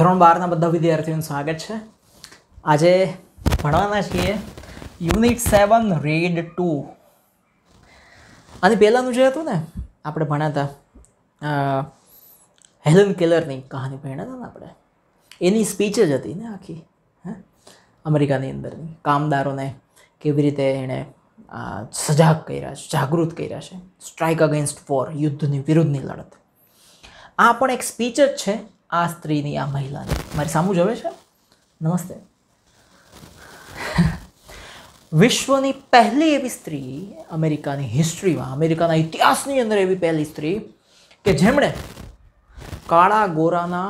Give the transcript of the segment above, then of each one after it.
ધોરણ બારના બધા વિદ્યાર્થીઓનું સ્વાગત છે આજે ભણવાના છીએ યુનિટ સેવન રેડ ટુ અને પહેલાંનું જે હતું ને આપણે ભણાતા હેલન કેલરની કહાની ભણ્યા હતા ને આપણે એની સ્પીચ જ હતી ને આખી હે અમેરિકાની અંદરની કામદારોને કેવી રીતે એણે સજાગ કર્યા છે જાગૃત કર્યા છે સ્ટ્રાઇક અગેન્સ્ટ ફોર યુદ્ધની વિરુદ્ધની લડત આ પણ એક સ્પીચ જ છે આ સ્ત્રીની આ મહિલાની મારી સામું જવે છે નમસ્તે વિશ્વની પહેલી એવી સ્ત્રી અમેરિકાની હિસ્ટ્રીમાં અમેરિકાના ઇતિહાસની અંદર એવી પહેલી સ્ત્રી કે જેમણે કાળા ગોરાના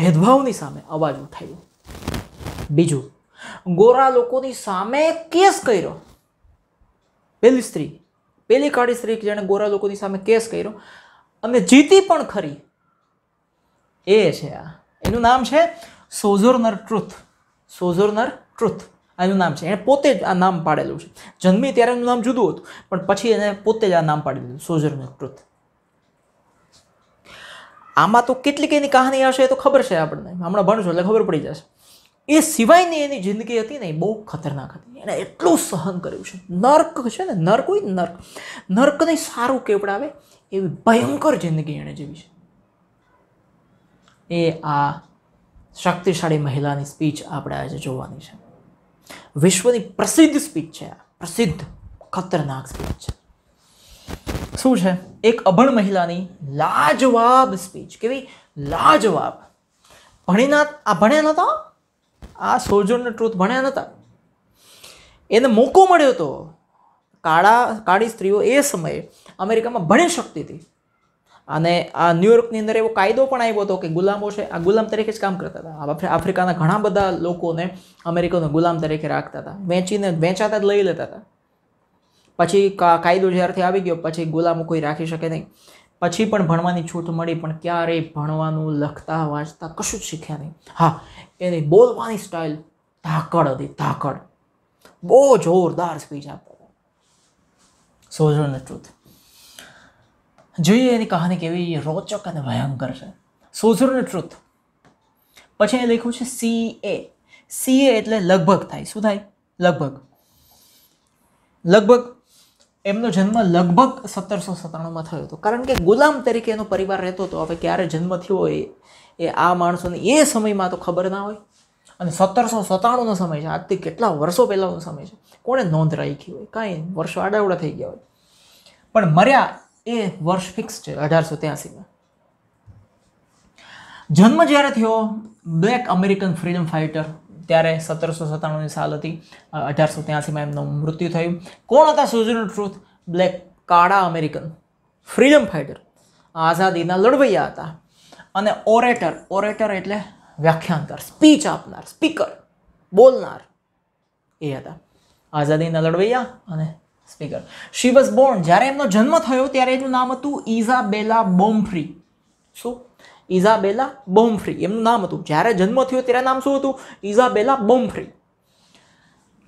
ભેદભાવની સામે અવાજ ઉઠાવ્યો બીજું ગોરા લોકોની સામે કેસ કર્યો પહેલી સ્ત્રી પહેલી કાળી સ્ત્રી જેણે ગોરા લોકોની સામે કેસ કર્યો અને જીતી પણ ખરી એ છે આ એનું નામ છે સોઝોરનર ટ્રુથ સોઝોરનર ટ્રુથ એનું નામ છે એણે પોતે જ આ નામ પાડેલું છે જન્મી ત્યારે એનું નામ જુદું હતું પણ પછી એને પોતે જ આ નામ પાડી દીધું સોઝોર્નર ટ્રુથ આમાં તો કેટલીક એની કહાની હશે એ તો ખબર છે આપણને હમણાં ભણશું એટલે ખબર પડી જશે એ સિવાયની એની જિંદગી હતી ને એ બહુ ખતરનાક હતી એણે એટલું સહન કર્યું છે નર્ક છે ને નર્ક હોય નર્ક નર્કને સારું કેવડાવે એવી ભયંકર જિંદગી એણે જીવી છે એ આ શક્તિશાળી મહિલાની સ્પીચ આપણે આજે જોવાની છે વિશ્વની પ્રસિદ્ધ સ્પીચ છે આ પ્રસિદ્ધ ખતરનાક સ્પીચ છે શું છે એક અભણ મહિલાની લાજવાબ સ્પીચ કેવી લાજવાબ ભણીના આ ભણ્યા નહોતા આ સોજોન ટ્રુથ ભણ્યા નહોતા એને મોકો મળ્યો હતો કાળા કાળી સ્ત્રીઓ એ સમયે અમેરિકામાં ભણી શકતી હતી અને આ ન્યુયોર્કની અંદર એવો કાયદો પણ આવ્યો હતો કે ગુલામો છે આ ગુલામ તરીકે જ કામ કરતા હતા આફ્રિકાના ઘણા બધા લોકોને અમેરિકનો ગુલામ તરીકે રાખતા હતા વેચીને વેચાતા જ લઈ લેતા હતા પછી કાયદો જ્યારથી આવી ગયો પછી ગુલામો કોઈ રાખી શકે નહીં પછી પણ ભણવાની છૂટ મળી પણ ક્યારેય ભણવાનું લખતા વાંચતા કશું જ શીખ્યા નહીં હા એની બોલવાની સ્ટાઇલ ધાકડ હતી ધાકડ બહુ જોરદાર સ્પીચ આપતા હતા સોઝન ટ્રુથ જોઈએ એની કહાની કેવી રોચક અને ભયંકર છે સોઝરને ટ્રુથ પછી એ લખ્યું છે સી એ સી એ એટલે લગભગ થાય શું થાય લગભગ લગભગ એમનો જન્મ લગભગ સત્તરસો સત્તાણુંમાં થયો હતો કારણ કે ગુલામ તરીકે એનો પરિવાર રહેતો હતો હવે ક્યારે જન્મ થયો એ એ આ માણસોને એ સમયમાં તો ખબર ના હોય અને સત્તરસો સત્તાણુંનો સમય છે આજથી કેટલા વર્ષો પહેલાંનો સમય છે કોણે નોંધ રાખી હોય કાંઈ વર્ષો આડાવડા થઈ ગયા હોય પણ મર્યા એ વર્ષ ફિક્સ છે અઢારસો ત્યાસીમાં જન્મ જ્યારે થયો બ્લેક અમેરિકન ફ્રીડમ ફાઇટર ત્યારે સત્તરસો સત્તાણુંની સાલ હતી અઢારસો ત્યાસીમાં એમનું મૃત્યુ થયું કોણ હતા સુઝન ટ્રુથ બ્લેક કાળા અમેરિકન ફ્રીડમ ફાઇટર આઝાદીના લડવૈયા હતા અને ઓરેટર ઓરેટર એટલે વ્યાખ્યાનકાર સ્પીચ આપનાર સ્પીકર બોલનાર એ હતા આઝાદીના લડવૈયા અને સ્પીકર શી વોઝ બોર્ન જ્યારે એમનો જન્મ થયો ત્યારે એનું નામ હતું ઇઝાબેલા બોમ્ફ્રી શું ઇઝાબેલા બોમ્ફ્રી એમનું નામ હતું જ્યારે જન્મ થયો ત્યારે નામ શું હતું ઇઝાબેલા બોમ્ફ્રી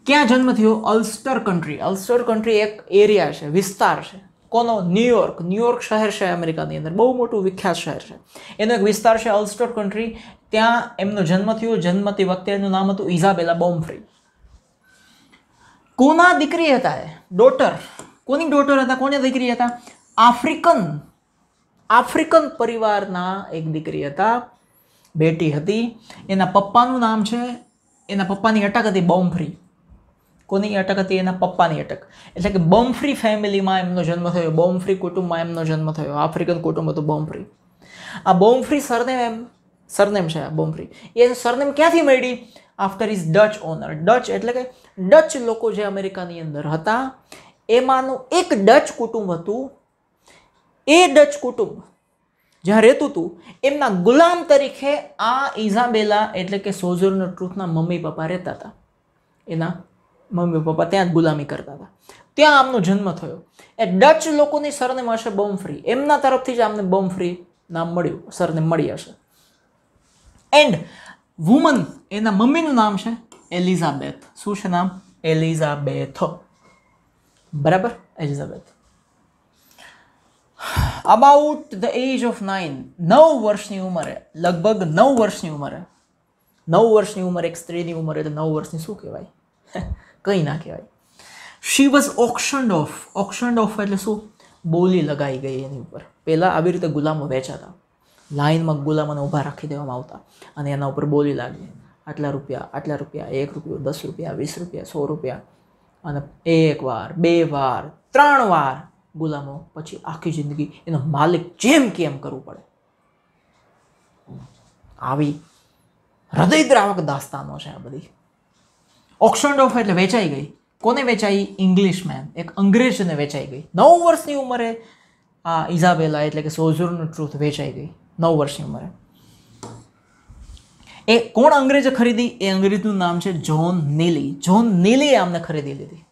ક્યાં જન્મ થયો અલ્સ્ટર કન્ટ્રી અલ્સ્ટર કન્ટ્રી એક એરિયા છે વિસ્તાર છે કોનો ન્યુયોર્ક ન્યુયોર્ક શહેર છે અમેરિકાની અંદર બહુ મોટું વિખ્યાત શહેર છે એનો એક વિસ્તાર છે અલ્સ્ટર કન્ટ્રી ત્યાં એમનો જન્મ થયો જન્મતી વખતે એનું નામ હતું ઇઝાબેલા બોમ્ફ્રી કોના દીકરી હતા એ ડોટર કોની ડોટર હતા કોની દીકરી હતા આફ્રિકન આફ્રિકન પરિવારના એક દીકરી હતા બેટી હતી એના પપ્પાનું નામ છે એના પપ્પાની અટક હતી બોમ્ફ્રી કોની અટક હતી એના પપ્પાની અટક એટલે કે બોમ્ફ્રી ફેમિલીમાં એમનો જન્મ થયો બોમ્ફ્રી કુટુંબમાં એમનો જન્મ થયો આફ્રિકન કુટુંબ હતું બોમ્ફ્રી આ બોમ્ફ્રી સરનેમ એમ સરનેમ છે આ બોમ્ફ્રી એ સરનેમ ક્યાંથી મળી after is Dutch owner Dutch એટલે કે ડચ લોકો જે અમેરિકાની અંદર હતા એમાંનું એક ડચ કુટુંબ હતું એ ડચ કુટુંબ જ્યાં રહેતું હતું એમના ગુલામ તરીકે આ ઇઝાબેલા એટલે કે સોઝરનો ટ્રુથના મમ્મી પપ્પા રહેતા હતા એના મમ્મી પપ્પા ત્યાં જ ગુલામી કરતા હતા ત્યાં આમનો જન્મ થયો એ ડચ લોકોની સરને મળશે બોમ્બ ફ્રી એમના તરફથી જ આમને બોમ્બ ફ્રી નામ મળ્યું સરને મળી હશે એન્ડ વુમન એના મમ્મીનું નામ છે એલિઝાબેથ શું છે નામ એલિઝાબેથ બરાબર Elizabeth about the age of nine નવ વર્ષની ઉંમરે લગભગ નવ વર્ષની ઉંમરે નવ વર્ષની ઉંમરે એક સ્ત્રીની ઉંમરે તો નવ વર્ષની શું કહેવાય કંઈ ના કહેવાય she was auctioned off auctioned off એટલે શું બોલી લગાઈ ગઈ એની ઉપર પહેલાં આવી રીતે ગુલામો વેચાતા લાઇનમાં ગુલામોને ઊભા રાખી દેવામાં આવતા અને એના ઉપર બોલી લાગે આટલા રૂપિયા આટલા રૂપિયા એક રૂપિયો દસ રૂપિયા વીસ રૂપિયા સો રૂપિયા અને એક વાર બે વાર ત્રણ વાર ગુલામો પછી આખી જિંદગી એનો માલિક જેમ કેમ કરવું પડે આવી હૃદયદ્રાવક દાસ્તાનો છે આ બધી ઓક્સન્ડ ઓફ એટલે વેચાઈ ગઈ કોને વેચાઈ ઇંગ્લિશમેન એક અંગ્રેજને વેચાઈ ગઈ નવ વર્ષની ઉંમરે આ ઇઝાબેલા એટલે કે સોઝુરનું ટ્રુથ વેચાઈ ગઈ નવ વર્ષની ઉંમરે એ કોણ અંગ્રેજે ખરીદી એ અંગ્રેજનું નામ છે જ્હોન નીલી જ્હોન નીલીએ આમને ખરીદી લીધી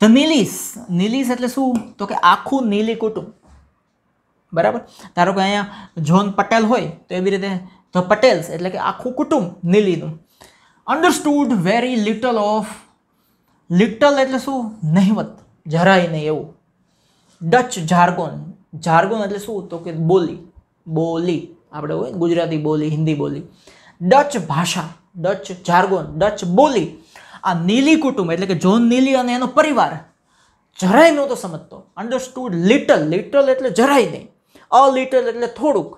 ધ નીલીસ નીલીસ એટલે શું તો કે આખું નીલી કુટુંબ બરાબર ધારો કે અહીંયા જોન પટેલ હોય તો એવી રીતે ધ પટેલ્સ એટલે કે આખું કુટુંબ નીલીનું understood very little of little એટલે શું નહિવત જરાય નહીં એવું ડચ જાર્ગોન જાર્ગોન એટલે શું તો કે બોલી બોલી આપણે હોય ગુજરાતી બોલી હિન્દી બોલી ડચ ભાષા ડચ જાર્ગોન ડચ બોલી આ નીલી કુટુંબ એટલે કે જોન નીલી અને એનો પરિવાર જરાય નહોતો સમજતો અન્ડરસ્ટુડ લિટલ લિટલ એટલે જરાય નહીં અ લિટલ એટલે થોડુંક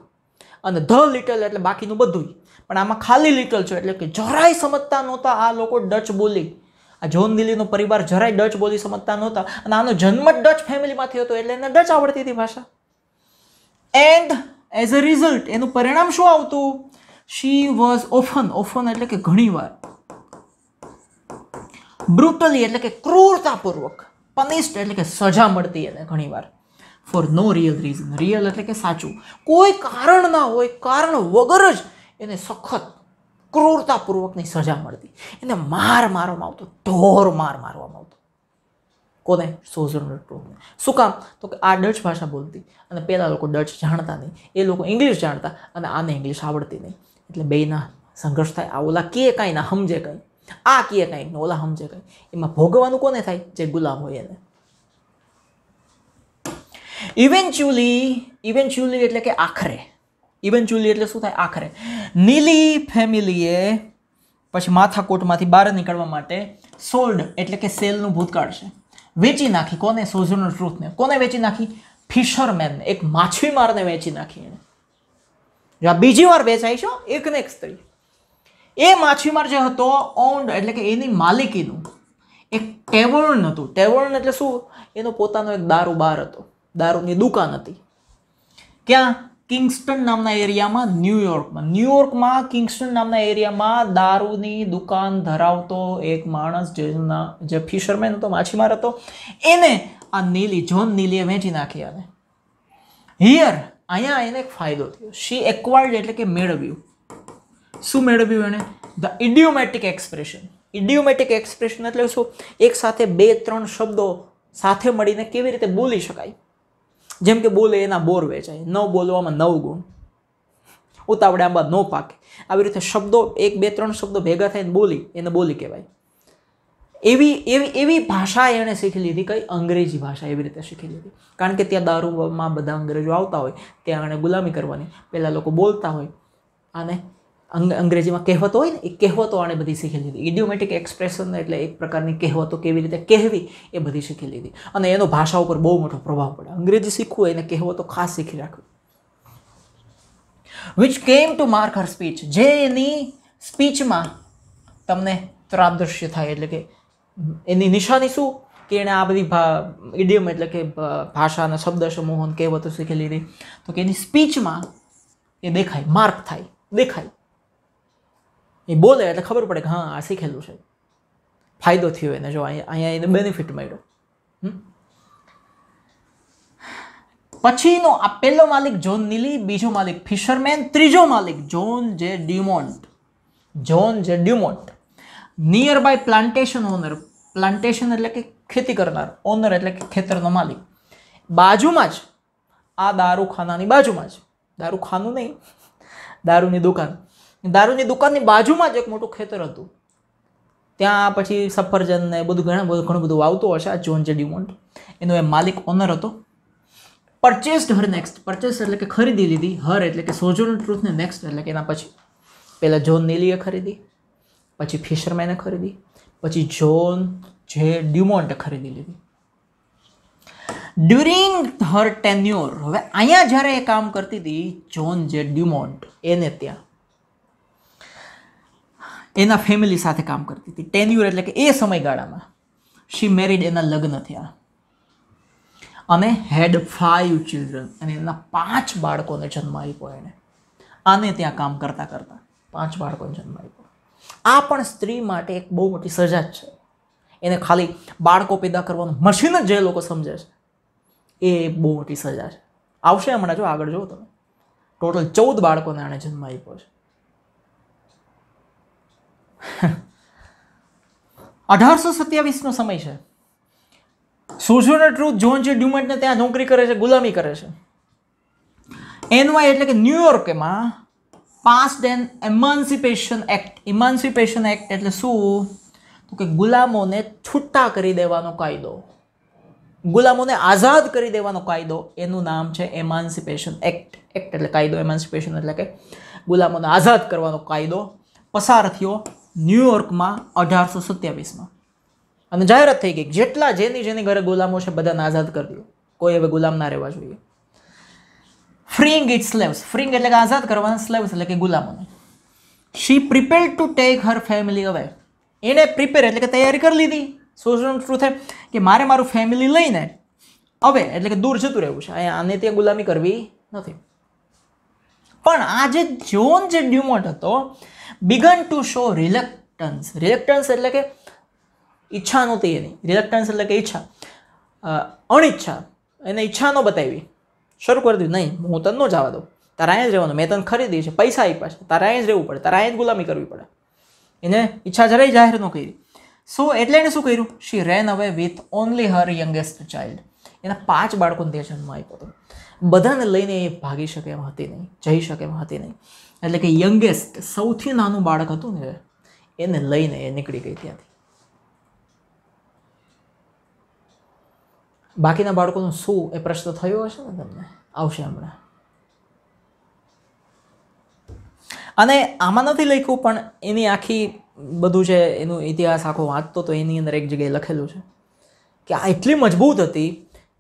અને ધ લિટલ એટલે બાકીનું બધું પણ આમાં ખાલી લિટલ છે એટલે કે જરાય સમજતા નહોતા આ લોકો ડચ બોલી આ જોન દિલ્હીનો પરિવાર જરાય ડચ બોલી સમજતા નહોતા અને આનો જન્મ જ ડચ ફેમિલીમાંથી હતો એટલે એને ડચ આવડતી હતી ભાષા એન્ડ એઝ અ રિઝલ્ટ એનું પરિણામ શું આવતું શી વોઝ ઓફન ઓફન એટલે કે ઘણીવાર બ્રુટલી એટલે કે ક્રૂરતાપૂર્વક પનિસ્ડ એટલે કે સજા મળતી એને ઘણીવાર for no real reason real એટલે કે સાચું કોઈ કારણ ના હોય કારણ વગર જ એને સખત ક્રૂરતાપૂર્વકની સજા મળતી એને માર મારવામાં આવતો ઢોર માર મારવામાં આવતો કોને સોઝનર ટોકને શું કામ તો કે આ ડચ ભાષા બોલતી અને પહેલાં લોકો ડચ જાણતા નહીં એ લોકો ઇંગ્લિશ જાણતા અને આને ઇંગ્લિશ આવડતી નહીં એટલે બેના સંઘર્ષ થાય આ ઓલા કે કાંઈ ના સમજે કંઈ આ કે કાંઈ ને ઓલા સમજે કંઈ એમાં ભોગવાનું કોને થાય જે ગુલામ હોય એને ઇવેન્ચ્યુઅલી ઇવેન્ચ્યુઅલી એટલે કે આખરે ઇવેન્ચ્યુઅલી એટલે શું થાય આખરે નીલી ફેમિલીએ પછી માથાકોટમાંથી બહાર નીકળવા માટે સોલ્ડ એટલે કે સેલનું ભૂતકાળ છે વેચી નાખી કોને સોઝોનો ટ્રુથને કોને વેચી નાખી ફિશરમેનને એક માછીમારને વેચી નાખી એને જ્યાં બીજી વાર વેચાય છો એકને એક સ્ત્રી એ માછીમાર જે હતો ઓન્ડ એટલે કે એની માલિકીનું એક ટેવર્ણ હતું ટેવર્ણ એટલે શું એનો પોતાનો એક દારૂ બાર હતો દારૂની દુકાન હતી ક્યાં કિંગસ્ટન નામના એરિયામાં ન્યુયોર્કમાં ન્યૂયોર્કમાં કિંગસ્ટન નામના એરિયામાં દારૂની દુકાન ધરાવતો એક માણસ જેના જે ફિશરમેન હતો માછીમાર હતો એને આ નીલી જોન નીલીએ વેચી નાખી અને હિયર અહીંયા એને એક ફાયદો થયો શી એક્વાયર્ડ એટલે કે મેળવ્યું શું મેળવ્યું એણે the idiomatic expression idiomatic expression એટલે શું એક સાથે બે ત્રણ શબ્દો સાથે મળીને કેવી રીતે બોલી શકાય જેમ કે બોલે એના બોર વેચાય ન બોલવામાં નવ ગુણ ઉતાવળે આંબા ન પાકે આવી રીતે શબ્દો એક બે ત્રણ શબ્દો ભેગા થઈને બોલી એને બોલી કહેવાય એવી એવી એવી ભાષા એણે શીખી લીધી કઈ અંગ્રેજી ભાષા એવી રીતે શીખી લીધી કારણ કે ત્યાં દારૂમાં બધા અંગ્રેજો આવતા હોય ત્યાં એણે ગુલામી કરવાની પહેલાં લોકો બોલતા હોય અને અંગ અંગ્રેજીમાં કહેવતો હોય ને એ કહેવતો આણે બધી શીખી લીધી ઇડિયોમેટિક એક્સપ્રેશન એટલે એક પ્રકારની કહેવતો કેવી રીતે કહેવી એ બધી શીખી લીધી અને એનો ભાષા ઉપર બહુ મોટો પ્રભાવ પડે અંગ્રેજી શીખવું એને કહેવતો ખાસ શીખી રાખવી which came to mark Har speech જે એની સ્પીચમાં તમને ત્રાદૃશ્ય થાય એટલે કે એની નિશાની શું કે એણે આ બધી ઇડિયમ એટલે કે ભાષાના શબ્દ સમૂહોન કહેવતો શીખી લીધી તો કે એની સ્પીચમાં એ દેખાય માર્ક થાય દેખાય એ બોલે એટલે ખબર પડે કે હા આ શીખેલું છે ફાયદો થયો એને જો અહીંયા એને બેનિફિટ મળ્યો પછીનો આ પહેલો માલિક જોન નીલી બીજો માલિક ફિશરમેન ત્રીજો માલિક John J Dumont John J Dumont nearby plantation owner plantation એટલે કે ખેતી કરનાર ઓનર એટલે કે ખેતરનો માલિક બાજુમાં જ આ દારૂખાનાની બાજુમાં જ દારૂખાનું નહીં દારૂની દુકાન દારૂની દુકાનની બાજુમાં જ એક મોટું ખેતર હતું ત્યાં પછી સફરજન ને બધું ઘણા બધું ઘણું બધું આવતું હશે આ જોન જે ડ્યુમોન્ટ એનો એ માલિક ઓનર હતો પરચેસ્ડ હર નેક્સ્ટ પરચેસ એટલે કે ખરીદી લીધી હર એટલે કે સોજોન ટ્રુથને નેક્સ્ટ એટલે કે એના પછી પહેલાં જોન નીલીએ ખરીદી પછી ફિશરમેને ખરીદી પછી જોન જે ડ્યુમોન્ટે ખરીદી લીધી ડ્યુરિંગ હર ટેન્યુર હવે અહીંયા જ્યારે એ કામ કરતી હતી જોન જે ડ્યુમોન્ટ એને ત્યાં એના ફેમિલી સાથે કામ કરતી હતી ટેન્યુર એટલે કે એ સમયગાળામાં શી મેરીડ એના લગ્ન થયા અને હેડ ફાઇવ ચિલ્ડ્રન અને એના પાંચ બાળકોને જન્મ આપ્યો એણે આને ત્યાં કામ કરતાં કરતાં પાંચ બાળકોને જન્મ આપ્યો આ પણ સ્ત્રી માટે એક બહુ મોટી સજા જ છે એને ખાલી બાળકો પેદા કરવાનું મશીન જ જે લોકો સમજે છે એ બહુ મોટી સજા છે આવશે હમણાં જો આગળ જુઓ તમે ટોટલ ચૌદ બાળકોને આણે જન્મ આપ્યો છે અઢારસો સત્યાવીસનો સમય છે સોઝોનર ટ્રુથ જોન જે ડ્યુમેન્ટને ત્યાં નોકરી કરે છે ગુલામી કરે છે એનવાય એટલે કે ન્યુયોર્કમાં passed an emancipation act emancipation act એટલે શું તો કે ગુલામોને છૂટા કરી દેવાનો કાયદો ગુલામોને આઝાદ કરી દેવાનો કાયદો એનું નામ છે એમાન્સિપેશન એક્ટ એક્ટ એટલે કાયદો એમાન્સિપેશન એટલે કે ગુલામોને આઝાદ કરવાનો કાયદો પસાર થયો ન્યુયોર્કમાં અઢારસો સત્યાવીસમાં અને જાહેરાત થઈ ગઈ જેટલા જેની જેની ઘરે ગુલામો છે બધાને આઝાદ કરી દો કોઈ હવે ગુલામ ના રહેવા જોઈએ ફ્રીંગ ઇટ સ્લેવ્સ ફ્રીંગ એટલે કે આઝાદ કરવાના સ્લેવ્સ એટલે કે ગુલામોને she prepare to take her family away એણે પ્રિપેર એટલે કે તૈયારી કરી લીધી સોશિયલ ટ્રુથ કે મારે મારું ફેમિલી લઈને હવે એટલે કે દૂર જતું રહેવું છે અહીંયા આને ત્યાં ગુલામી કરવી નથી પણ આ જે જોન જે ડ્યુમોટ હતો began to show reluctance reluctance એટલે કે ઈચ્છા તે નહીં રિલેક્ટન્સ એટલે કે ઈચ્છા અણિચ્છા એને ઈચ્છા ન બતાવી શરૂ કરી દીધું નહીં હું તને ન જવા દઉં તારે અહીંયા જ રહેવાનું મેં તને ખરીદી છે પૈસા આપ્યા છે તારે અહીંયા જ રહેવું પડે તારે અહીંયા જ ગુલામી કરવી પડે એને ઈચ્છા જરાય જાહેર ન કરી સો એટલે એણે શું કર્યું she ran away with only her youngest child એના પાંચ બાળકોને તે જન્મ આપ્યો હતો બધાને લઈને એ ભાગી શકે એમ હતી નહીં જઈ શકે એમ હતી નહીં એટલે કે યંગેસ્ટ સૌથી નાનું બાળક હતું ને એને લઈને એ નીકળી ગઈ ત્યાંથી બાકીના બાળકોનું શું એ પ્રશ્ન થયો હશે ને તમને આવશે હમણાં અને આમાં નથી લખ્યું પણ એની આખી બધું છે એનો ઇતિહાસ આખો વાંચતો તો એની અંદર એક જગ્યાએ લખેલું છે કે આ એટલી મજબૂત હતી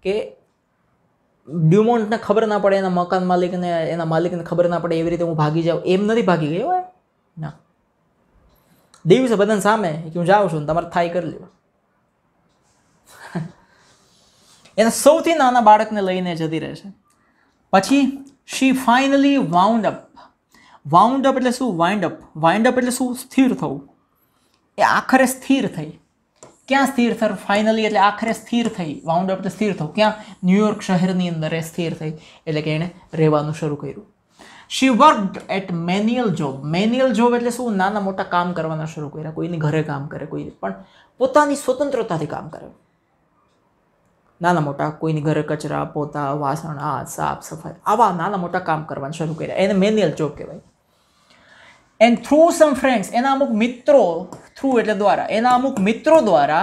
કે ડ્યુમોન્ટને ખબર ના પડે એના મકાન માલિકને એના માલિકને ખબર ના પડે એવી રીતે હું ભાગી જાઉં એમ નથી ભાગી ગયો હોય ના દિવસે બધાને સામે કે હું જાઉં છું તમારે થાય કરી લેવા એના સૌથી નાના બાળકને લઈને જતી રહે છે પછી she finally wound up wound up એટલે શું વાઇન્ડ અપ વાઇન્ડ અપ એટલે શું સ્થિર થવું એ આખરે સ્થિર થઈ ક્યાં સ્થિર થઈ ફાઇનલી એટલે આખરે સ્થિર થઈ વાઉન્ડ અપ સ્થિર થવું ક્યાં ન્યુયોર્ક શહેરની અંદર એ સ્થિર થઈ એટલે કે એણે રહેવાનું શરૂ કર્યું she work at manual job manual job એટલે શું નાના મોટા કામ કરવાના શરૂ કર્યા કોઈની ઘરે કામ કરે કોઈ પણ પોતાની સ્વતંત્રતાથી કામ કરે નાના મોટા કોઈની ઘરે કચરા પોતા વાસણ આ સાફ સફાઈ આવા નાના મોટા કામ કરવાનું શરૂ કર્યા એને મેન્યુઅલ જોબ કહેવાય एंड थ्रू सम फ्रेंड्स एना अमुक मित्रों थ्रू एट द्वारा एना अमुक मित्रों द्वारा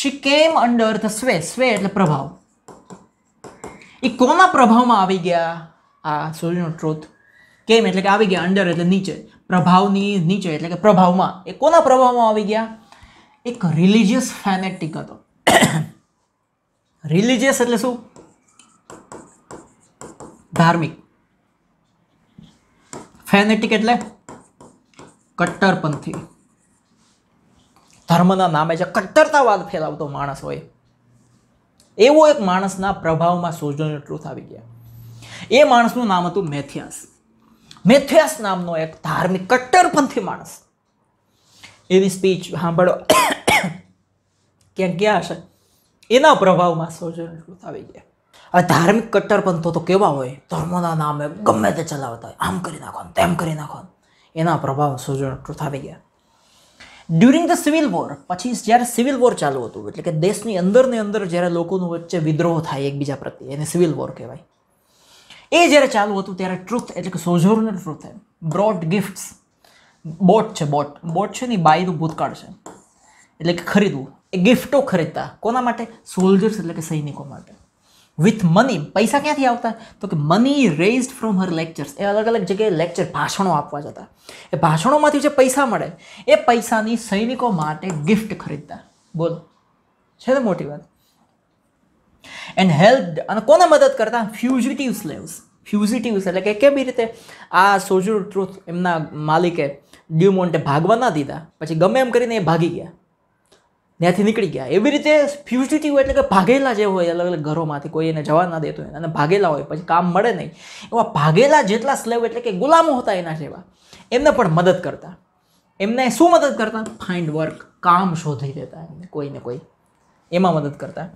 शी केम अंडर ध स्वे स्वे एट प्रभाव ई को प्रभाव में आ गया आ सोलो ट्रूथ केम एट गया अंडर एट नीचे प्रभावनी नीचे एट प्रभाव में ए को प्रभाव में आ गया एक रिलिजियस फेनेटिक रिलिजियस एट धार्मिक फेनेटिक एट કટ્ટરપંથી ધર્મના નામે જે કટ્ટરતાવાદ ફેલાવતો માણસ હોય એવો એક માણસના પ્રભાવમાં સોજોની ટ્રુથ આવી ગયા એ માણસનું નામ હતું મેથિયાસ મેથિયાસ નામનો એક ધાર્મિક કટ્ટરપંથી માણસ એની સ્પીચ સાંભળો ક્યાંક ગયા હશે એના પ્રભાવમાં સોજોની ટ્રુથ આવી ગયા હવે ધાર્મિક કટ્ટરપંથો તો કેવા હોય ધર્મના નામે ગમે તે ચલાવતા હોય આમ કરી નાખો તેમ કરી નાખો એના પ્રભાવ સર્જન આવી ગયા ડ્યુરિંગ ધ સિવિલ વોર પછી જ્યારે સિવિલ વોર ચાલુ હતું એટલે કે દેશની અંદરની અંદર જ્યારે લોકોનું વચ્ચે વિદ્રોહ થાય એકબીજા પ્રત્યે એને સિવિલ વોર કહેવાય એ જ્યારે ચાલુ હતું ત્યારે ટ્રુથ એટલે કે Sojourner Truth brought gifts bought છે બોટ બોટ છે ને બાયનું ભૂતકાળ છે એટલે કે ખરીદવું એ ગિફ્ટો ખરીદતા કોના માટે સોલ્જર્સ એટલે કે સૈનિકો માટે વિથ મની પૈસા ક્યાંથી આવતા તો કે money raised from her lectures એ અલગ અલગ જગ્યાએ લેક્ચર ભાષણો આપવા જતા એ ભાષણોમાંથી જે પૈસા મળે એ પૈસાની સૈનિકો માટે ગિફ્ટ ખરીદતા બોલ છે ને મોટી વાત એન્ડ હેલ્પ અને કોને મદદ કરતા ફ્યુઝિટિવ સ્લેવ્સ ફ્યુઝિટિવ્સ એટલે કે કેવી રીતે આ સોજર ટ્રુથ એમના માલિકે ડ્યુમોન્ટે ભાગવા ના દીધા પછી ગમે એમ કરીને એ ભાગી ગયા ત્યાંથી નીકળી ગયા એવી રીતે ફ્યુઝિટિવ એટલે કે ભાગેલા જે હોય અલગ અલગ ઘરોમાંથી કોઈ એને જવા ના દેતો હોય અને ભાગેલા હોય પછી કામ મળે નહીં એવા ભાગેલા જેટલા સ્લેવ એટલે કે ગુલામો હતા એના જેવા એમને પણ મદદ કરતા એમને શું મદદ કરતા ફાઇન્ડ વર્ક કામ શોધી દેતા એમને કોઈને કોઈ એમાં મદદ કરતા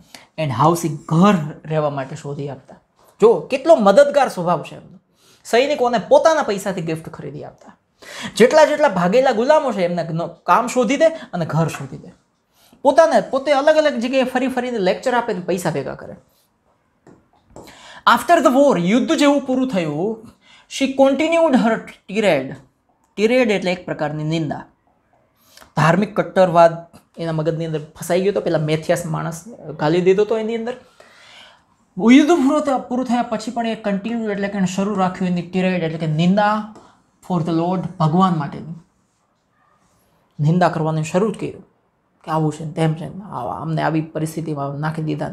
એન્ડ હાઉસિંગ ઘર રહેવા માટે શોધી આપતા જો કેટલો મદદગાર સ્વભાવ છે એમનો સૈનિકોને પોતાના પૈસાથી ગિફ્ટ ખરીદી આપતા જેટલા જેટલા ભાગેલા ગુલામો છે એમને કામ શોધી દે અને ઘર શોધી દે પોતાને પોતે અલગ અલગ જગ્યાએ ફરી ફરીને લેક્ચર આપે પૈસા ભેગા કરે આફ્ટર ધ વોર યુદ્ધ જેવું પૂરું થયું શી કોન્ટિન્યુડ હર ટીરેડ ટીરેડ એટલે એક પ્રકારની નિંદા ધાર્મિક કટ્ટરવાદ એના મગજની અંદર ફસાઈ ગયો હતો પેલા મેથિયાસ માણસ ગાલી દીધો હતો એની અંદર યુદ્ધ પૂરું પૂરું થયા પછી પણ એ કન્ટિન્યુ એટલે કે શરૂ રાખ્યું એની ટીરેડ એટલે કે નિંદા ફોર ધ લોર્ડ ભગવાન માટેની નિંદા કરવાનું શરૂ કર્યું કે આવું છે ને તેમ છે અમને આવી પરિસ્થિતિમાં નાખી દીધા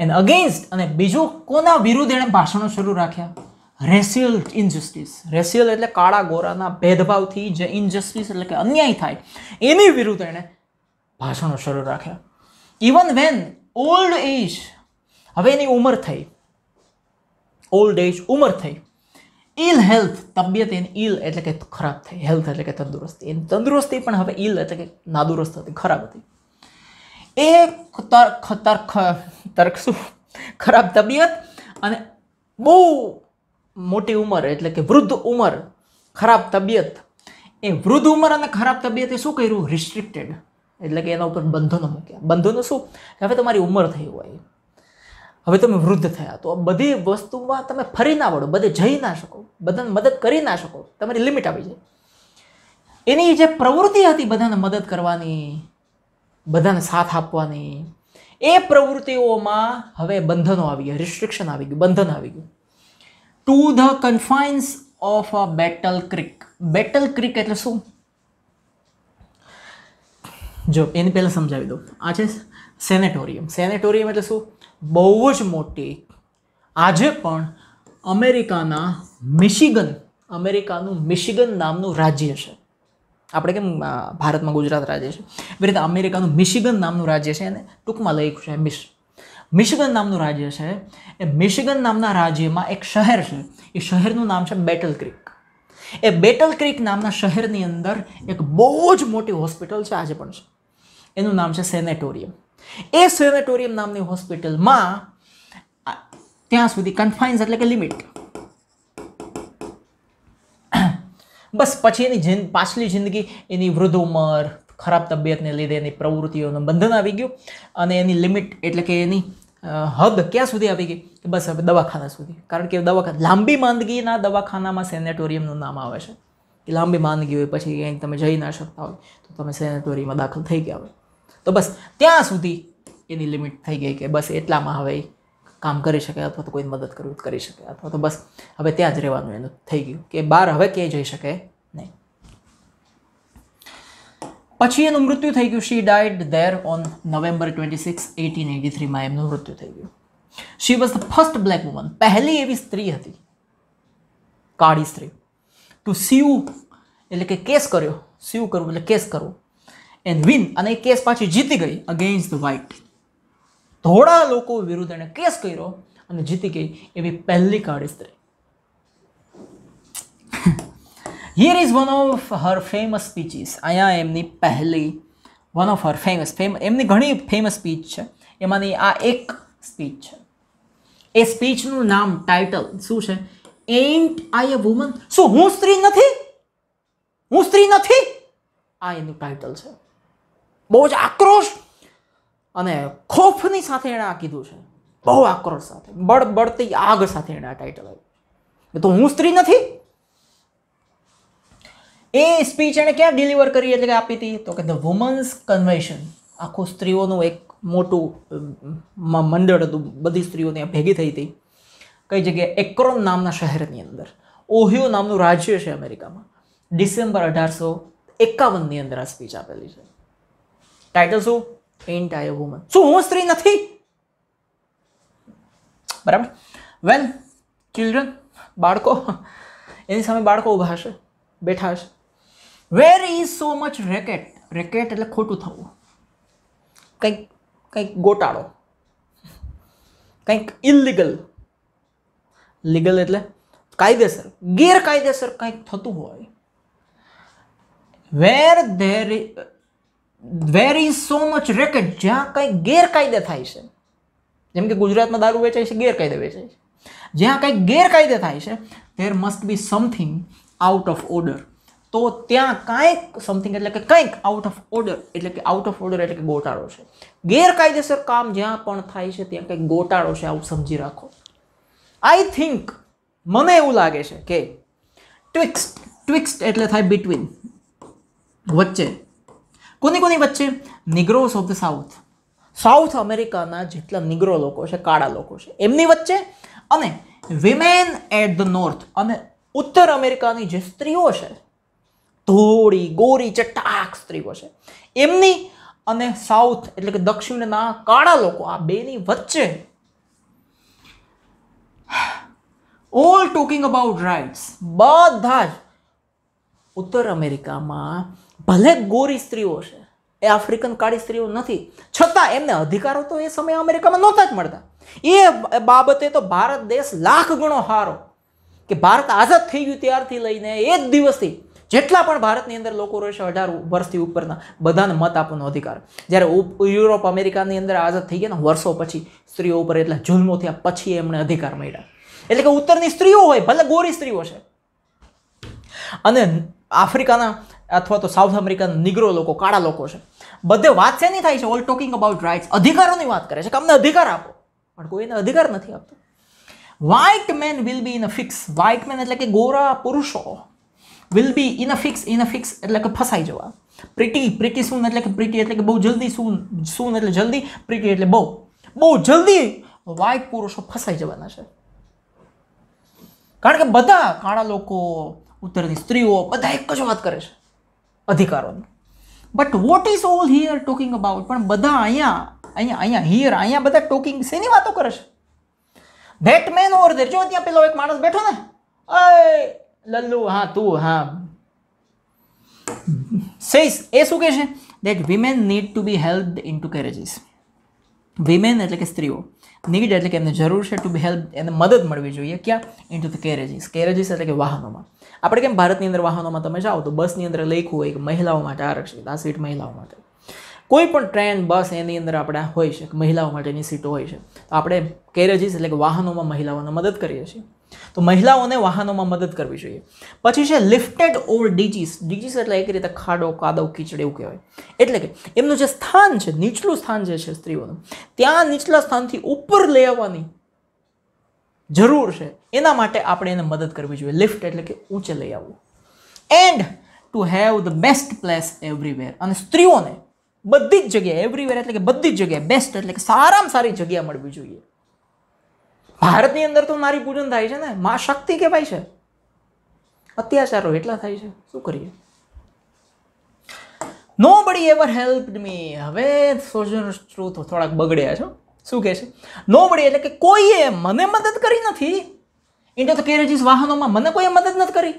એન્ડ અગેન્સ્ટ અને બીજું કોના વિરુદ્ધ એણે ભાષણો શરૂ રાખ્યા રેસિયલ ઇન્જસ્ટિસ રેસિયલ એટલે કાળા ગોરાના ભેદભાવથી જે ઇન્જસ્ટિસ એટલે કે અન્યાય થાય એની વિરુદ્ધ એણે ભાષણો શરૂ રાખ્યા ઇવન વેન ઓલ્ડ એજ હવે એની ઉંમર થઈ ઓલ્ડ એજ ઉંમર થઈ ઇલ હેલ્થ તબિયત એન ઇલ એટલે કે ખરાબ થઈ હેલ્થ એટલે કે તંદુરસ્તી એની તંદુરસ્તી પણ હવે ઇલ એટલે કે નાદુરસ્ત હતી ખરાબ હતી એ તર્ક તર્ક તર્ક શું ખરાબ તબિયત અને બહુ મોટી ઉંમર એટલે કે વૃદ્ધ ઉંમર ખરાબ તબિયત એ વૃદ્ધ ઉંમર અને ખરાબ તબિયતે શું કર્યું રિસ્ટ્રિક્ટેડ એટલે કે એના ઉપર બંધનો મૂક્યા બંધનો શું હવે તમારી ઉંમર થઈ હોય હવે તમે વૃદ્ધ થયા તો બધી વસ્તુમાં તમે ફરી ના વળો બધે જઈ ના શકો બધાને મદદ કરી ના શકો તમારી લિમિટ આવી જાય એની જે પ્રવૃત્તિ હતી બધાને મદદ કરવાની બધાને સાથ આપવાની એ પ્રવૃત્તિઓમાં હવે બંધનો આવી ગયા રિસ્ટ્રિક્શન આવી ગયું બંધન આવી ગયું to the confines of a Battle Creek Battle Creek એટલે શું જો એની પહેલાં સમજાવી દઉં આ છે સેનેટોરિયમ સેનેટોરિયમ એટલે શું બહુ જ મોટી આજે પણ અમેરિકાના મિશિગન અમેરિકાનું મિશિગન નામનું રાજ્ય છે આપણે કેમ ભારતમાં ગુજરાત રાજ્ય છે એવી રીતે અમેરિકાનું મિશિગન નામનું રાજ્ય છે એને ટૂંકમાં લઈ છે મિશ મિશિગન નામનું રાજ્ય છે એ મિશિગન નામના રાજ્યમાં એક શહેર છે એ શહેરનું નામ છે બેટલ ક્રિક એ બેટલ ક્રિક નામના શહેરની અંદર એક બહુ જ મોટી હોસ્પિટલ છે આજે પણ છે એનું નામ છે સેનેટોરિયમ એ સેનેટોરિયમ નામની હોસ્પિટલમાં ત્યાં સુધી કન્ફાઇન્સ એટલે કે લિમિટ બસ પછી એની પાછલી જિંદગી એની વૃદ્ધ ઉંમર ખરાબ તબિયતને લીધે એની પ્રવૃત્તિઓનું બંધન આવી ગયું અને એની લિમિટ એટલે કે એની હદ ક્યાં સુધી આવી ગઈ કે બસ હવે દવાખાના સુધી કારણ કે દવાખાના લાંબી માંદગીના દવાખાનામાં સેનેટોરિયમનું નામ આવે છે કે લાંબી માંદગી હોય પછી ક્યાંક તમે જઈ ના શકતા હોય તો તમે સેનેટોરિયમમાં દાખલ થઈ ગયા હોય તો બસ ત્યાં સુધી એની લિમિટ થઈ ગઈ કે બસ એટલામાં હવે કામ કરી શકે અથવા તો કોઈ મદદ કરવી કરી શકે અથવા તો બસ હવે ત્યાં જ રહેવાનું એનું થઈ ગયું કે બહાર હવે ક્યાંય જઈ શકે નહીં પછી એનું મૃત્યુ થઈ ગયું she died there on November twenty six eighteen eighty થ્રીમાં એમનું મૃત્યુ થઈ ગયું she was the first black woman પહેલી એવી સ્ત્રી હતી કાળી સ્ત્રી ટુ સીવ એટલે કે કેસ કર્યો સીવ કરવું એટલે કેસ કરવું એન્ડ વિન અને એ કેસ પાછી જીતી ગઈ અગેન્સ્ટ ધ વ્હાઇટ થોડા લોકો વિરુદ્ધ એણે કેસ કર્યો અને જીતી ગઈ એવી પહેલી કાળી સ્ત્રી here is one of her famous speeches અહીંયા એમની પહેલી one of her famous fame એમની ઘણી ફેમસ સ્પીચ છે એમાંની આ એક સ્પીચ છે એ સ્પીચનું નામ ટાઇટલ શું છે એન્ટ આઈ અ વુમન શું હું સ્ત્રી નથી હું સ્ત્રી નથી આ એનું ટાઇટલ છે બહુ જ આક્રોશ અને ખોફની સાથે એણે આ કીધું છે બહુ આક્રોશ સાથે બળ બળતી આગ સાથે એણે આ ટાઇટલ આપ્યું તો હું સ્ત્રી નથી એ સ્પીચ એણે ક્યાં ડિલિવર કરી એટલે કે આપી હતી તો કે ધ વુમન્સ કન્વેન્શન આખું સ્ત્રીઓનું એક મોટું મંડળ હતું બધી સ્ત્રીઓ ત્યાં ભેગી થઈ હતી કઈ જગ્યાએ એક્રોન નામના શહેરની અંદર ઓહિયો નામનું રાજ્ય છે અમેરિકામાં ડિસેમ્બર અઢારસો એકાવનની અંદર આ સ્પીચ આપેલી છે ટાઇટલ શું એન્ટાયર વુમન શું હું સ્ત્રી નથી બરાબર વેલ ચિલ્ડ્રન બાળકો એની સામે બાળકો ઊભા હશે બેઠા હશે where is so much racket racket એટલે ખોટું થવું કંઈક કંઈક ગોટાળો કંઈક ઇલિગલ લીગલ એટલે કાયદેસર ગેરકાયદેસર કંઈક થતું હોય where there where is so much racket જ્યાં કંઈક ગેરકાયદે થાય છે જેમ કે ગુજરાતમાં દારૂ વેચાય છે ગેરકાયદે વેચાય છે જ્યાં કંઈક ગેરકાયદે થાય છે there must be something out of order તો ત્યાં કાંઈક સમથિંગ એટલે કે કંઈક આઉટ ઓફ ઓર્ડર એટલે કે આઉટ ઓફ ઓર્ડર એટલે કે ગોટાળો છે ગેરકાયદેસર કામ જ્યાં પણ થાય છે ત્યાં કંઈક ગોટાળો છે આવું સમજી રાખો આઈ થિંક મને એવું લાગે છે કે ટ્વિક્સ્ટ ટ્વિક્સ્ટ એટલે થાય બિટવીન વચ્ચે કોની કોની વચ્ચે negroes of the south south અમેરિકાના જેટલા નિગ્રો લોકો છે કાળા લોકો છે એમની વચ્ચે અને વિમેન એટ ધ નોર્થ અને ઉત્તર અમેરિકાની જે સ્ત્રીઓ છે ધોળી ગોરી ચટાક સ્ત્રીઓ છે એમની અને સાઉથ એટલે કે દક્ષિણના કાળા લોકો આ બેની વચ્ચે ઓલ ટોકિંગ અબાઉટ રાઇટ્સ બધા જ ઉત્તર અમેરિકામાં ભલે ગોરી સ્ત્રીઓ છે એ આફ્રિકન કાળી સ્ત્રીઓ નથી છતાં એમને અધિકારો તો એ સમયે અમેરિકામાં નહોતા જ મળતા એ બાબતે તો ભારત દેશ લાખ ગણો હારો કે ભારત આઝાદ થઈ ગયું ત્યારથી લઈને એ જ દિવસથી જેટલા પણ ભારતની અંદર લોકો રહેશે અઢાર વર્ષથી ઉપરના બધાને મત આપવાનો અધિકાર જ્યારે યુરોપ અમેરિકાની અંદર આઝાદ થઈ ગયા ને વર્ષો પછી સ્ત્રીઓ ઉપર એટલા જુલ્મો થયા પછી એમણે અધિકાર મળ્યા એટલે કે ઉત્તરની સ્ત્રીઓ હોય ભલે ગોરી સ્ત્રીઓ છે અને આફ્રિકાના અથવા તો સાઉથ અમેરિકન નિગ્રો લોકો કાળા લોકો છે બધે વાત શેની થાય છે ઓલ ટોકિંગ અબાઉટ રાઇટ્સ અધિકારોની વાત કરે છે કે અમને અધિકાર આપો પણ કોઈને અધિકાર નથી આપતો white men will be in a fix white men એટલે કે ગોરા પુરુષો will be in a fix in a fix એટલે કે ફસાઈ જવા પ્રિટી પ્રિટી સૂન એટલે કે પ્રિટી એટલે કે બહુ જલ્દી સૂન સૂન એટલે જલ્દી પ્રિટી એટલે બહુ બહુ જલ્દી વ્હાઇટ પુરુષો ફસાઈ જવાના છે કારણ કે બધા કાળા લોકો ઉત્તરની સ્ત્રીઓ બધા એક જ વાત કરે છે અધિકારોનો but what is all here talking about પણ બધા અહીંયા અહીંયા અહીંયા હિયર અહીંયા બધા ટોકિંગ શેની વાતો કરે છે ધેટ મેન ઓર ધેર જો ત્યાં પેલો એક માણસ બેઠો ને અય લલ્લુ હા તું હા સેસ એ શું કહે છે that women need to be help into carriages women એટલે કે સ્ત્રીઓ નીડ એટલે કે એમને જરૂર છે ટુ બી હેલ્પ એને મદદ મળવી જોઈએ ક્યાં into the carriages carriages એટલે કે વાહનોમાં આપણે કેમ ભારતની અંદર વાહનોમાં તમે જાઓ તો બસની અંદર લખ્યું હોય કે મહિલાઓ માટે આરક્ષિત આ સીટ મહિલાઓ માટે કોઈ પણ ટ્રેન બસ એની અંદર આપણે હોય છે મહિલાઓ માટેની સીટો હોય છે તો આપણે કેરેજીસ એટલે કે વાહનોમાં મહિલાઓને મદદ કરીએ છીએ તો મહિલાઓને વાહનોમાં મદદ કરવી જોઈએ પછી છે લિફ્ટેડ ઓવર ડીજીસ ડીજીસ એટલે એક રીતે ખાડો કાદવ કીચડ એવું કહેવાય એટલે કે એમનું જે સ્થાન છે નીચલું સ્થાન જે છે સ્ત્રીઓનું ત્યાં નીચલા સ્થાનથી ઉપર લઈ આવવાની જરૂર છે એના માટે આપણે એને મદદ કરવી જોઈએ લિફ્ટ એટલે કે ઊંચે લઈ આવવું and to have the best place everywhere અને સ્ત્રીઓને બધી જ જગ્યાએ એવરીવેર એટલે કે બધી જ જગ્યાએ બેસ્ટ એટલે કે સારામાં સારી જગ્યા મળવી જોઈએ ભારતની અંદર તો નારી પૂજન થાય છે ને મા શક્તિ કહેવાય છે અત્યાચારો એટલા થાય છે શું કરીએ નો બડી એવર હેલ્પ મી હવે સોજન સ્ત્રોત થોડાક બગડ્યા છો શું કહે છે નો બડી એટલે કે કોઈએ મને મદદ કરી નથી ઇન્ડિયા તો કેરેજીસ વાહનોમાં મને કોઈએ મદદ નથી કરી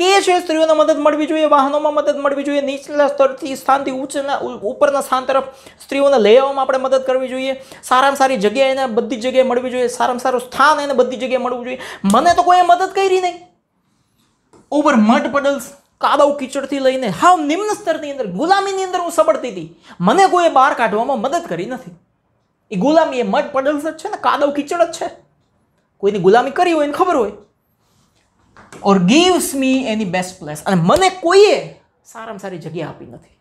કે છે સ્ત્રીઓને મદદ મળવી જોઈએ વાહનોમાં મદદ મળવી જોઈએ નીચલા સ્તરથી સ્થાનથી ઉચ્ચના ઉપરના સ્થાન તરફ સ્ત્રીઓને લઈ આવવામાં આપણે મદદ કરવી જોઈએ સારામાં સારી જગ્યાએ એને બધી જગ્યાએ મળવી જોઈએ સારામાં સારું સ્થાન એને બધી જગ્યાએ મળવું જોઈએ મને તો કોઈએ મદદ કરી નહીં ઓવર મડ પડલ્સ કાદવ કીચડથી લઈને હાવ નિમ્ન સ્તરની અંદર ગુલામીની અંદર હું સબળતી હતી મને કોઈએ બહાર કાઢવામાં મદદ કરી નથી એ ગુલામી એ મઢ પડલ્સ જ છે ને કાદવ કિચડ જ છે કોઈની ગુલામી કરી હોય એને ખબર હોય or gives me any best place અને મને કોઈએ સારામાં સારી જગ્યા આપી નથી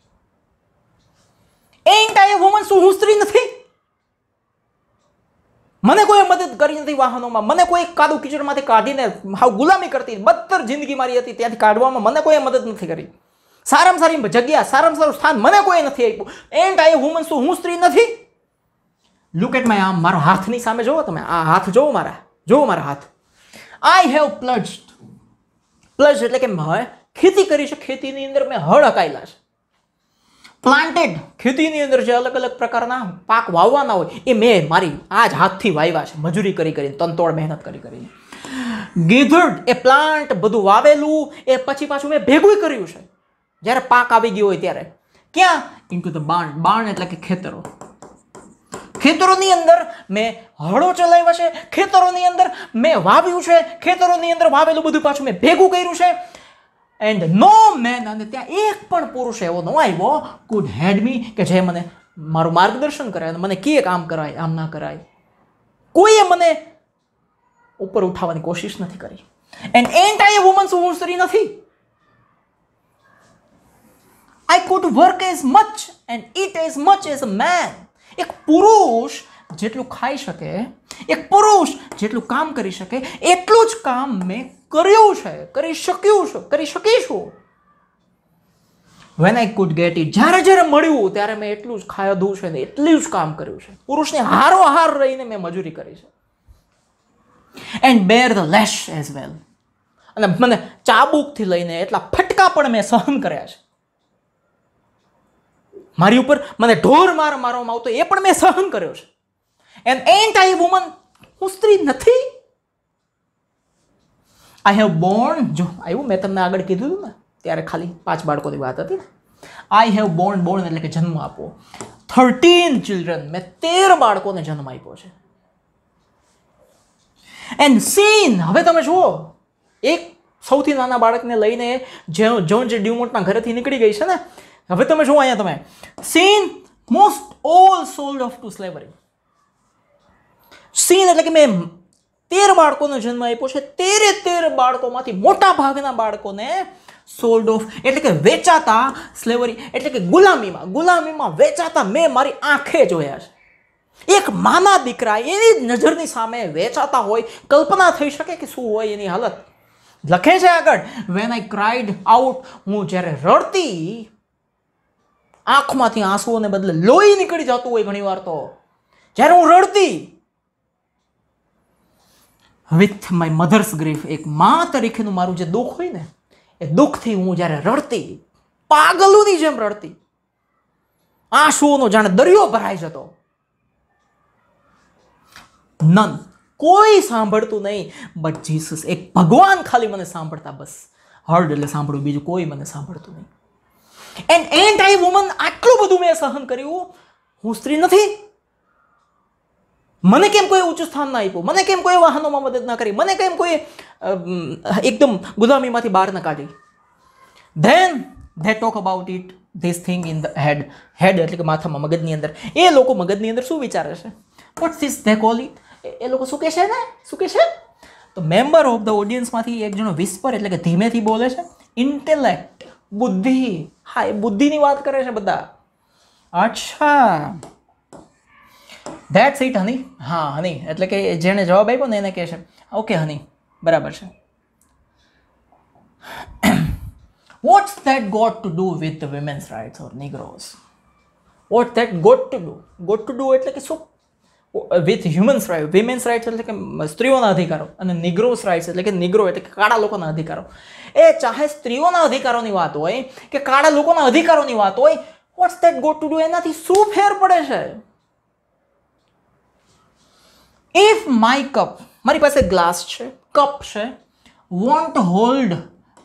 એન્ટ આઈ વુમન શું હું સ્ત્રી નથી મને કોઈ મદદ કરી નથી વાહનોમાં મને કોઈ કાદુ કિચડમાંથી કાઢીને હાવ ગુલામી કરતી બદતર જિંદગી મારી હતી ત્યાંથી કાઢવામાં મને કોઈ મદદ નથી કરી સારામાં સારી જગ્યા સારામાં સારું સ્થાન મને કોઈ નથી આપ્યું એન્ડ આઈ વુમન શું હું સ્ત્રી નથી લુક એટ માય આર્મ મારો હાથની સામે જોવો તમે આ હાથ જોવો મારા જોવો મારા હાથ આઈ હેવ પ્લજ પ્લજ એટલે કે મેં ખેતી કરી છે ખેતીની અંદર મેં હળ હકાયેલા છે પ્લાન્ટેડ ખેતીની અંદર જે અલગ અલગ પ્રકારના પાક વાવવાના હોય એ મેં મારી આ જ હાથથી વાવ્યા છે મજૂરી કરી કરીને તનતોડ મહેનત કરી કરીને ગીધડ એ પ્લાન્ટ બધું વાવેલું એ પછી પાછું મેં ભેગું કર્યું છે જ્યારે પાક આવી ગયો હોય ત્યારે ક્યાં ઇન્ટુ ધ બાણ બાણ એટલે કે ખેતરો ખેતરોની અંદર મેં હળો ચલાવ્યા છે ખેતરોની અંદર મેં વાવ્યું છે ખેતરોની અંદર વાવેલું બધું પાછું મેં ભેગું કર્યું છે એન્ડ નો મેન અને ત્યાં એક પણ પુરુષ એવો ન આવ્યો કુડ હેડ મી કે જે મને મારું માર્ગદર્શન કરાય અને મને કે આમ કરાય આમ ના કરાય કોઈએ મને ઉપર ઉઠાવવાની કોશિશ નથી કરી એન્ડ એન્ટાયર વુમન્સ હું સ્ત્રી નથી I could work as much and eat as much as a man. એક પુરુષ જેટલું ખાઈ શકે એક પુરુષ જેટલું કામ કરી શકે એટલું જ કામ મેં કર્યું છે કરી શક્યું છું કરી શકીશું when I could get it જ્યારે જ્યારે મળ્યું ત્યારે મેં એટલું જ ખાધું છે ને એટલું જ કામ કર્યું છે પુરુષને હારો હાર રહીને મેં મજૂરી કરી છે and bear the lash as well અને મને ચાબુકથી લઈને એટલા ફટકા પણ મેં સહન કર્યા છે મારી ઉપર મને ઢોર માર મારવામાં આવતો એ પણ મેં સહન કર્યો છે એન્ડ એન્ટ આઈ વુમન હું સ્ત્રી નથી આઈ હેવ બોર્ન જો આવ્યું મેં તમને આગળ કીધું હતું ને ત્યારે ખાલી પાંચ બાળકોની વાત હતી આઈ હેવ બોર્ન બોર્ન એટલે કે જન્મ આપવો થર્ટીન ચિલ્ડ્રન મેં તેર બાળકોને જન્મ આપ્યો છે એન્ડ સીન હવે તમે જુઓ એક સૌથી નાના બાળકને લઈને જે જોન જે ડ્યુમોટના ઘરેથી નીકળી ગઈ છે ને હવે તમે જુઓ અહીંયા તમે seen most all sold off to slavery seen એટલે કે મેં તેર બાળકોનો જન્મ આપ્યો છે તેરે તેર બાળકોમાંથી મોટા ભાગના બાળકોને સોલ્ડ ઓફ એટલે કે વેચાતા સ્લેવરી એટલે કે ગુલામીમાં ગુલામીમાં વેચાતા મેં મારી આંખે જોયા છે એક માના દીકરા એની નજરની સામે વેચાતા હોય કલ્પના થઈ શકે કે શું હોય એની હાલત લખે છે આગળ વેન આઈ ક્રાઇડ આઉટ હું જ્યારે રડતી આંખમાંથી આંસુઓને બદલે લોહી નીકળી જતું હોય ઘણીવાર તો જ્યારે હું રડતી વિથ માય મધર્સ ગ્રીફ એક મા તરીકેનું મારું જે દુઃખ હોય ને એ દુઃખથી હું જ્યારે રડતી પાગલોની જેમ રડતી આંસુઓનો જાણે દરિયો ભરાઈ જતો નન કોઈ સાંભળતું નહીં બટ જીસસ એક ભગવાન ખાલી મને સાંભળતા બસ હર્ડ એટલે સાંભળવું બીજું કોઈ મને સાંભળતું નહીં એન્ડ એન્ડ આઈ વુમન આટલું બધું મેં સહન કર્યું હું સ્ત્રી નથી મને કેમ કોઈ ઊંચું સ્થાન ના આપ્યું મને કેમ કોઈ વાહનોમાં મદદ ના કરી મને કેમ કોઈ એકદમ ગુલામીમાંથી બહાર ના કાઢી then they talk about it this thing in the head head એટલે કે માથામાં મગજની અંદર એ લોકો મગજની અંદર શું વિચારે છે what this they call it એ લોકો શું છે ને શું કહેશે તો મેમ્બર ઓફ ધ ઓડિયન્સમાંથી એક જણો વિસ્પર એટલે કે ધીમેથી બોલે છે ઇન્ટેલેક્ટ બુદ્ધિ હા એ બુદ્ધિની વાત કરે છે બધા અચ્છા ધેટ્સ ઇટ હની હા હની એટલે કે જેને જવાબ આપ્યો ને એને કહે છે ઓકે હની બરાબર છે what's that got to do with women's rights or negroes what that got to do got to do એટલે કે શું with humans right women's rights એટલે કે સ્ત્રીઓના અધિકારો અને નિગ્રોસ રાઇટ્સ એટલે કે નિગ્રો એટલે કે કાળા લોકોના અધિકારો એ ચાહે સ્ત્રીઓના અધિકારોની વાત હોય કે કાળા લોકોના અધિકારોની વાત હોય what's that go to do એનાથી શું ફેર પડે છે ઇફ માય કપ મારી પાસે ગ્લાસ છે કપ છે વોન્ટ હોલ્ડ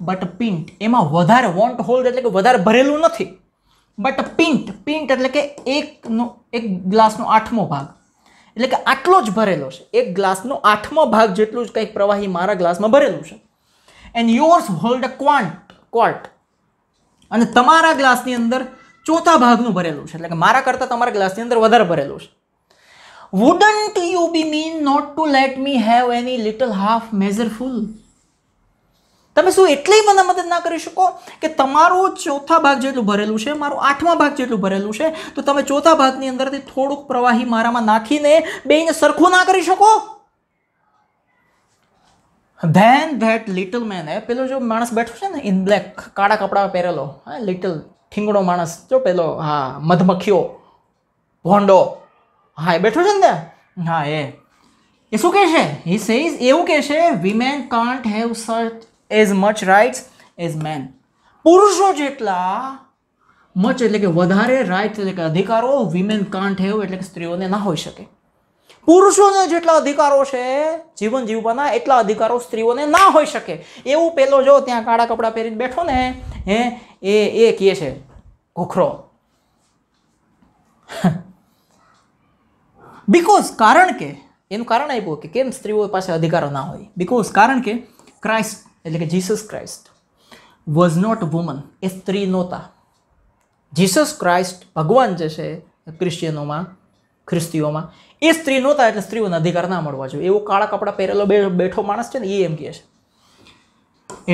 બટ પિન્ટ એમાં વધારે વોન્ટ હોલ્ડ એટલે કે વધારે ભરેલું નથી બટ પિન્ટ પિન્ટ એટલે કે એકનો એક ગ્લાસનો આઠમો ભાગ એટલે કે આટલો જ ભરેલો છે એક ગ્લાસનો આઠમો ભાગ જેટલું જ કંઈક પ્રવાહી મારા ગ્લાસમાં ભરેલું છે and yours hold a quart quart અને તમારા ગ્લાસની અંદર ચોથા ભાગનું ભરેલું છે એટલે કે મારા કરતાં તમારા ગ્લાસની અંદર વધારે ભરેલું છે wouldn't you be mean not to let me have any little half measure full તમે શું એટલી મને મદદ ના કરી શકો કે તમારું ચોથા ભાગ જેટલું ભરેલું છે મારો આઠમા ભાગ જેટલું ભરેલું છે તો તમે ચોથા ભાગની અંદરથી થોડુંક પ્રવાહી મારામાં નાખીને બેને સરખું ના કરી શકો ધેન ધેટ લિટલ મેન એ પેલો જો માણસ બેઠો છે ને ઇન બ્લેક કાળા કપડાં પહેરેલો હા લિટલ ઠીંગડો માણસ જો પેલો હા મધમખીઓ ભોંડો હા એ બેઠો છે ને હા એ એ શું કહે છે હી સેઝ એવું કહેશે છે women can't have such as much rights as men પુરુષો જેટલા મચ એટલે કે વધારે રાઇટ્સ એટલે કે અધિકારો વિમેન કાન્ટ હેવ એટલે કે સ્ત્રીઓને ના હોઈ શકે પુરુષોને જેટલા અધિકારો છે જીવન જીવવાના એટલા અધિકારો સ્ત્રીઓને ના હોઈ શકે એવું પેલો જો ત્યાં કાળા કપડાં પહેરીને બેઠો ને હે એ એ કહે છે ઘોખરો બિકોઝ કારણ કે એનું કારણ આપ્યું કે કેમ સ્ત્રીઓ પાસે અધિકારો ના હોય બિકોઝ કારણ કે ક્રાઇસ્ટ એટલે કે Jesus Christ was not woman એ સ્ત્રી નહોતા જીસસ ક્રાઇસ્ટ ભગવાન જે છે ક્રિશ્ચિયનોમાં ખ્રિસ્તીઓમાં એ સ્ત્રી નહોતા એટલે સ્ત્રીઓને અધિકાર ના મળવા જોઈએ એવો કાળા કપડાં પહેરેલો બેઠો માણસ છે ને એ એમ કહે છે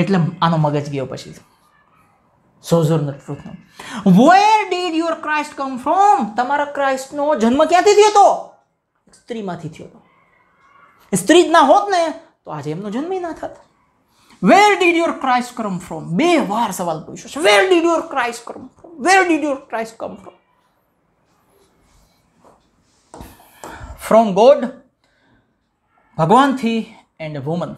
એટલે આનો મગજ ગયો પછી સોઝોર્ન ટ્રુથનો where did your Christ come from તમારા ક્રાઇસ્ટનો જન્મ ક્યાંથી થયો હતો સ્ત્રીમાંથી થયો હતો સ્ત્રી જ ના હોત ને તો આજે એમનો જન્મ ના થાત where did your Christ come from બે વાર સવાલ પૂછ્યો છે where did your Christ come from where did your Christ come from from God ભગવાનથી એન્ડ વુમન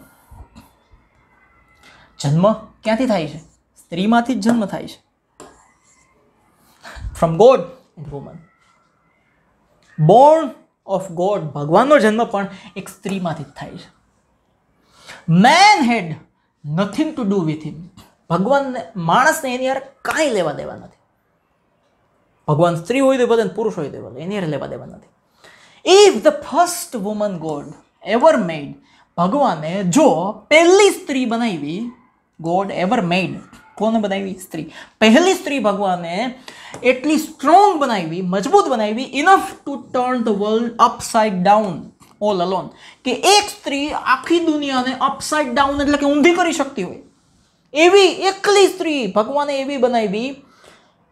જન્મ ક્યાંથી થાય છે સ્ત્રીમાંથી જ જન્મ થાય છે from God and woman born of God ભગવાનનો જન્મ પણ એક સ્ત્રીમાંથી જ થાય છે man had nothing to do with him ભગવાનને માણસને એની યાર કાંઈ લેવા દેવા નથી ભગવાન સ્ત્રી હોય તો ભલે પુરુષ હોય તો ભલે એની યાર લેવા દેવા નથી if the first woman God ever made ભગવાને જો પહેલી સ્ત્રી બનાવી ગોડ એવર મેડ કોને બનાવી સ્ત્રી પહેલી સ્ત્રી ભગવાને એટલી સ્ટ્રોંગ બનાવી મજબૂત બનાવી enough to turn the world upside down all alone કે એક સ્ત્રી આખી દુનિયાને અપસાઇડ ડાઉન એટલે કે ઊંધી કરી શકતી હોય એવી એકલી સ્ત્રી ભગવાને એવી બનાવી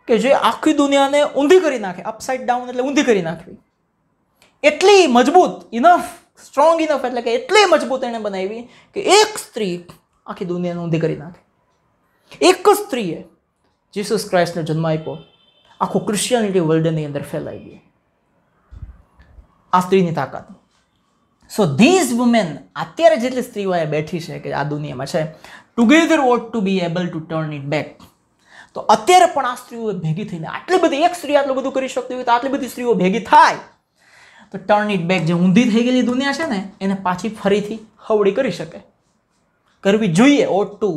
કે જે આખી દુનિયાને ઊંધી કરી નાખે અપસાઇડ ડાઉન એટલે ઊંધી કરી નાખવી એટલી મજબૂત ઇનફ સ્ટ્રોંગ ઇનફ એટલે કે એટલી મજબૂત એણે બનાવી કે એક સ્ત્રી આખી દુનિયાને ઊંધી કરી નાખે એક સ્ત્રીએ જીસસ ક્રાઇસ્ટને જન્મ આપ્યો આખું ક્રિશ્ચિયનિટી વર્લ્ડની અંદર ફેલાઈ ગઈ આ સ્ત્રીની તાકાત સો ધીઝ વુમેન અત્યારે જેટલી સ્ત્રીઓ એ બેઠી છે કે આ દુનિયામાં છે together what to be able to turn it back તો અત્યારે પણ આ સ્ત્રીઓ ભેગી થઈને આટલી બધી એક સ્ત્રી આટલું બધું કરી શકતી હોય તો આટલી બધી સ્ત્રીઓ ભેગી થાય તો ટર્ન ઇટ બેક જે ઊંધી થઈ ગયેલી દુનિયા છે ને એને પાછી ફરીથી હવડી કરી શકે કરવી જોઈએ ઓટ ટુ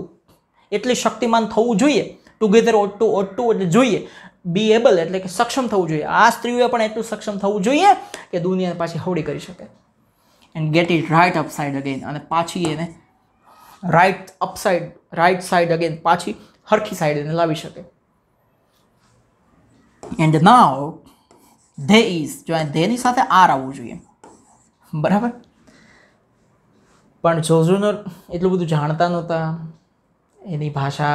એટલી શક્તિમાન થવું જોઈએ together ought to ought to એટલે જોઈએ બી એબલ એટલે કે સક્ષમ થવું જોઈએ આ સ્ત્રીઓએ પણ એટલું સક્ષમ થવું જોઈએ કે દુનિયાને પાછી હવડી કરી શકે and get it right upside again અને પાછી એને right upside right side again પાછી હરખી સાઈડ એને લાવી શકે એન્ડ નાવ ધે ઇઝ જો ધેની સાથે આર આવવું જોઈએ બરાબર પણ જોઝુનો એટલું બધું જાણતા નહોતા એની ભાષા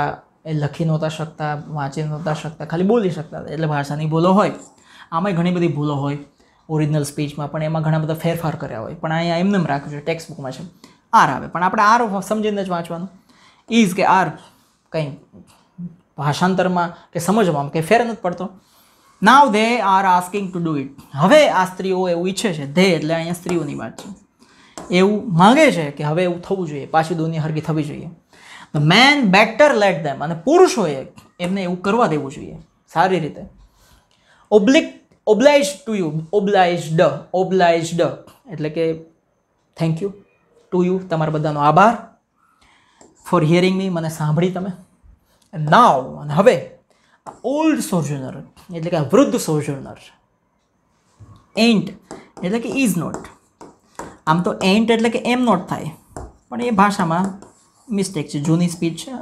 એ લખી નહોતા શકતા વાંચી નહોતા શકતા ખાલી બોલી શકતા એટલે ભાષાની ભૂલો હોય આમાંય ઘણી બધી ભૂલો હોય ઓરિજિનલ સ્પીચમાં પણ એમાં ઘણા બધા ફેરફાર કર્યા હોય પણ અહીંયા એમને રાખ્યું છે ટેક્સ્ટ બુકમાં છે આર આવે પણ આપણે આર સમજીને જ વાંચવાનું ઇઝ કે આર કંઈ ભાષાંતરમાં કે સમજવામાં કંઈ ફેર નથી પડતો now they are asking to do it હવે આ સ્ત્રીઓ એવું ઈચ્છે છે ધે એટલે અહીંયા સ્ત્રીઓની વાત છે એવું માગે છે કે હવે એવું થવું જોઈએ પાછી દુનિયા હરકી થવી જોઈએ the men better let them અને પુરુષોએ એમને એવું કરવા દેવું જોઈએ સારી રીતે oblige oblige to you obliged obliged એટલે કે થેન્ક યુ ટુ યુ તમારા બધાનો આભાર ફોર હિયરિંગ મી મને સાંભળી તમે નાવ અને હવે ઓલ્ડ સોજર્નર એટલે કે વૃદ્ધ સોજર્નર એન્ટ એટલે કે ઇઝ નોટ આમ તો એન્ટ એટલે કે એમ નોટ થાય પણ એ ભાષામાં મિસ્ટેક છે જૂની સ્પીચ છે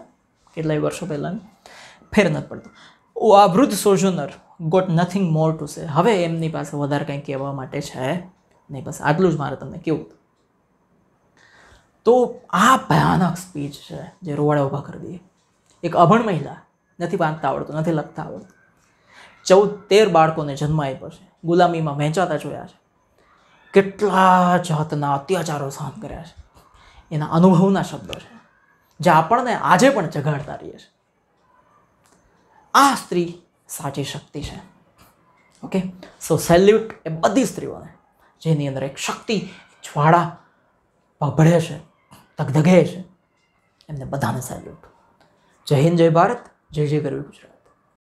કેટલાય વર્ષો પહેલાંની ફેર નથી પડતો ઓ આ વૃદ્ધ Sojourner got nothing more to say હવે એમની પાસે વધારે કંઈ કહેવા માટે છે નહીં બસ આટલું જ મારે તમને કેવું તો આ ભયાનક સ્પીચ છે જે રોવાડા ઊભા કરી દઈએ એક અભણ મહિલા નથી વાંચતા આવડતું નથી લખતા આવડતું ચૌદ તેર બાળકોને જન્મ આપ્યો છે ગુલામીમાં વહેંચાતા જોયા છે કેટલા જાતના અત્યાચારો સહન કર્યા છે એના અનુભવના શબ્દો છે જે આપણને આજે પણ જગાડતા રહીએ છે આ સ્ત્રી સાચી શક્તિ છે ઓકે સો સેલ્યુટ એ બધી સ્ત્રીઓને જેની અંદર એક શક્તિ જ્વાળા ભભળે છે ધગધગે છે એમને બધાને સેલ્યુટ જય હિન્દ જય ભારત જય જય ગરવી ગુજરાત